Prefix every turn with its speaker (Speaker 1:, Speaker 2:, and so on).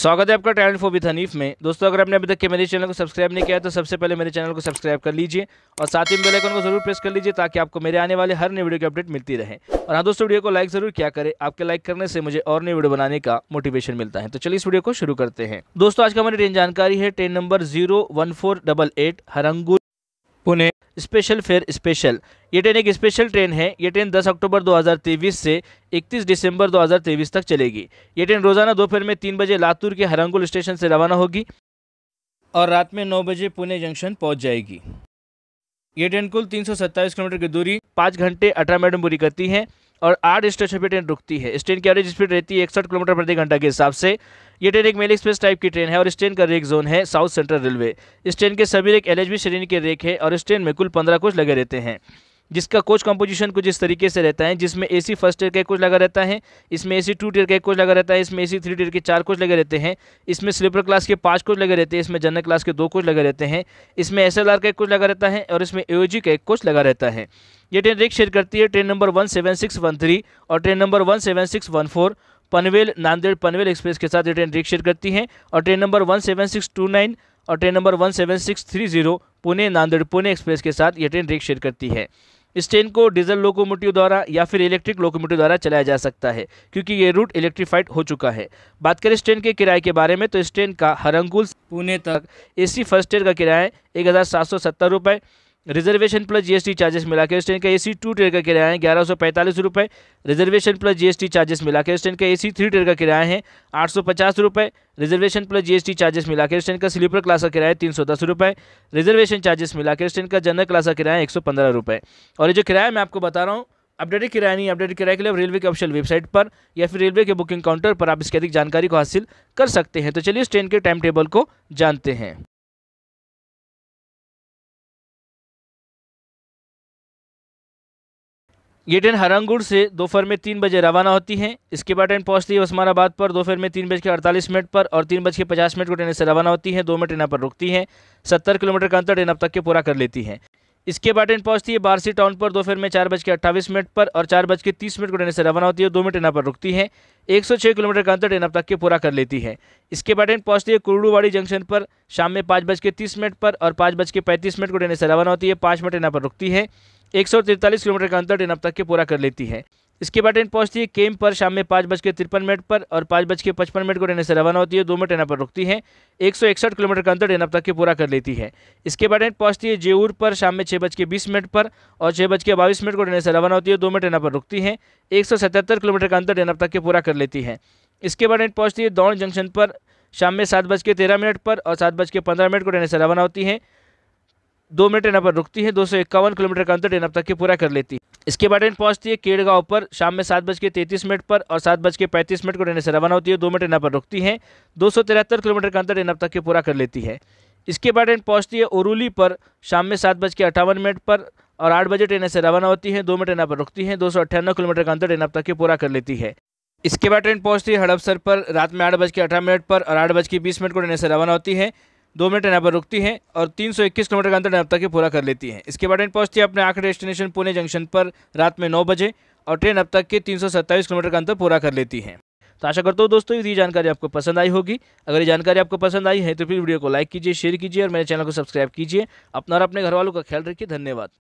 Speaker 1: स्वागत है आपका टैलेंट फॉर विथ हनीफ में दोस्तों अगर आपने अभी तक के मेरे चैनल को सब्सक्राइब नहीं किया है तो सबसे पहले मेरे चैनल को सब्सक्राइब कर लीजिए और साथ ही बेल आइकन को जरूर प्रेस कर लीजिए ताकि आपको मेरे आने वाले हर नई वीडियो की अपडेट मिलती रहे और हाँ दोस्तों वीडियो को लाइक जरूर क्या करें आपके लाइक करने से मुझे और नई वीडियो बनाने का मोटिवेशन मिलता है तो चलिए इस वीडियो को शुरू करते हैं दोस्तों आज का हमारी ट्रेन जानकारी है train number zero Harangul Pune special fare special ये ट्रेन एक स्पेशल ट्रेन है ये ट्रेन 10 अक्टूबर 2023 से 31 दिसंबर 2023 तक चलेगी ये ट्रेन रोजाना दोपहर में तीन बजे लातूर के हरंगुल स्टेशन से रवाना होगी और रात में नौ बजे पुणे जंक्शन पहुंच जाएगी ये ट्रेन कुल तीन किलोमीटर की दूरी पाँच घंटे अठारह मिनट में पूरी करती है और आठ स्टेशन पर ट्रेन रुकती है इस ट्रेन की एवरेज स्पीड रहती है इकसठ किलोमीटर प्रति घंटा के हिसाब से ये ट्रेन एक मेल एक्सप्रेस टाइप की ट्रेन है और इस ट्रेन का रेक जोन है साउथ सेंट्रल रेलवे इस ट्रेन के सभी रेक एल श्रेणी के रेक है और इस ट्रेन में कुल पंद्रह कोच लगे रहते हैं जिसका कोच कंपोजिशन कुछ इस तरीके से रहता है जिसमें ए सी फर्स्ट ईयर का कोच लगा रहता है इसमें ए सी टू टीयर का कोच लगा रहता है इसमें ए सी थ्री टीयर के चार कोच लगे रहते हैं इसमें स्लीपर क्लास के पाँच कोच लगे रहते हैं इसमें जनरल क्लास के दो कोच लगे रहते हैं इसमें एस एल आर का एक कोच लगा रहता है और इसमें ए का एक कोच लगा रहता है ये ट्रेन रेक शेयर करती है train number one seven six one three और train number one seven six one four Panvel Nanded Panvel express के साथ ये ट्रेन रेक शेयर करती है और train number one seven six two nine और train number 17630 Pune Nanded Pune express के साथ यह ट्रेन रेक शेयर करती है इस ट्रेन को डीजल लोकोमोटिव द्वारा या फिर इलेक्ट्रिक लोकोमोटिव द्वारा चलाया जा सकता है क्योंकि ये रूट इलेक्ट्रीफाइड हो चुका है बात करें इस ट्रेन के किराए के बारे में तो इस ट्रेन का हरंगुल पुणे तक एसी फर्स्ट ट्रेन का किराया एक हज़ार सात सौ सत्तर रुपये रिजर्वेशन प्लस जीएसटी चार्जेस मिला के इस ट्रेन का एसी टू टेयर का किराया है ग्यारह सौ पैंतालीस रुपये रिजर्वेशन प्लस जीएसटी चार्जेस मिला के इस ट्रेन का एसी थ्री टेयर का किराया है आठ सौ पचास रुपये रिजर्वेशन प्लस जीएसटी चार्जेस मिला के इस ट्रेन का स्लीपर क्लास का किराया है तीन सौ दस रुपये रिजर्वेशन चार्जेस मिला के इस ट्रेन का जनरल क्लास का किराया है एक सौ पंद्रह रुपये और ये जो किराया मैं आपको बता रहा हूँ अपडेटेड किराया नहीं अपडेटेड किराया के लिए रेलवे के ऑफिशियल वेबसाइट पर या फिर रेलवे के बुकिंग काउंटर पर आप इसकी अधिक जानकारी को हासिल कर सकते हैं तो चलिए इस ट्रेन के टाइम टेबल को जानते हैं ये ट्रेन हरंगुड़ से दोपहर में तीन बजे रवाना होती है इसके बाद ट्रेन पहुंचती है उस्मानाबाद पर दोपहर में तीन बज के अड़तालीस मिनट पर और तीन बज के पचास मिनट को ट्रेन से रवाना होती है दो मिनट ट्रेन पर रुकती है सत्तर किलोमीटर का अंतर ट्रेन अब तक के पूरा कर लेती है इसके बाद ट्रेन पहुंचती है बारसी टाउन पर दोपहर में चार बज के अट्ठाईस मिनट पर और चार बज के तीस मिनट को ट्रेन से रवाना होती है दो मिनट ट्रेन पर रुकती है एक सौ छः किलोमीटर का अंतर ट्रेन अब तक के पूरा कर लेती है इसके बाद ट्रेन पहुंचती है कुरुड़ूवाड़ी जंक्शन पर शाम में पाँच बज के तीस मिनट पर और पाँच बज के पैंतीस मिनट को ट्रेन से रवाना होती है पाँच मिनट ट्रेन पर रुकती है एक किलोमीटर का अंतर ट्रेन अब तक के पूरा कर लेती है इसके बाद ट्रेन पहुंचती है केम पर शाम में पाँच बज के तिरपन मिनट पर और पाँच बज के पचपन मिनट को ट्रेन से रवाना होती है दो मिनट यहाँ पर रुकती है एक सौ इकसठ किलोमीटर का अंतर ट्रेन अब तक के पूरा कर लेती है इसके बाद ट्रेन पहुंचती है जेऊर पर शाम में छः बज के बीस मिनट पर और छः बज के बाईस मिनट को ट्रेन से रवाना होती है दो मिनट यहाँ पर रुकती है एक सौ सतहत्तर किलोमीटर का अंतर ट्रेन अब तक के पूरा कर लेती है इसके बाद ट्रेन पहुँचती है दौड़ जंक्शन पर शाम में सात बज के तेरह मिनट पर और सात बज के पंद्रह मिनट को ट्रेन से रवाना होती है दो मिनट यहाँ पर रुकती है दो किलोमीटर का अंतर अब तक के पूरा कर लेती है इसके बाद ट्रेन पहुंचती है केड़गांव पर शाम में सात बज के तैतीस मिनट पर और सात बज के पैंतीस मिनट को ट्रेन से रवाना होती है दो मिनट यहाँ पर रुकती है दो किलोमीटर का अंतर अब तक के पूरा कर लेती है इसके बाद ट्रेन पहुंचती है उरूली पर शाम में सात बज के अट्ठावन मिनट पर और आठ बजे ट्रेन से रवाना होती है दो मिनट यहाँ पर रुकती है दो किलोमीटर का अंतर अब तक के पूरा कर लेती है इसके बाद ट्रेन पहुंचती है हड़पसर पर रात में आठ बज के अठारह मिनट पर और आठ बज के बीस मिनट को ट्रेन से रवाना होती है दो मिनट यहाँ पर रुकती है और 321 किलोमीटर का अंतर तक के पूरा कर लेती है इसके बाद ट्रेन पहुँचती है अपने आखिरी डेस्टिनेशन पुणे जंक्शन पर रात में नौ बजे और ट्रेन अब तक के सत्ताईस किलोमीटर का अंतर पूरा कर लेती है तो आशा करता हूँ दोस्तों ये जानकारी आपको पसंद आई होगी अगर ये जानकारी आपको पसंद आई है तो फिर वीडियो को लाइक कीजिए शेयर कीजिए और मेरे चैनल को सब्सक्राइब कीजिए अपना और अपने घर वालों का ख्याल रखिए धन्यवाद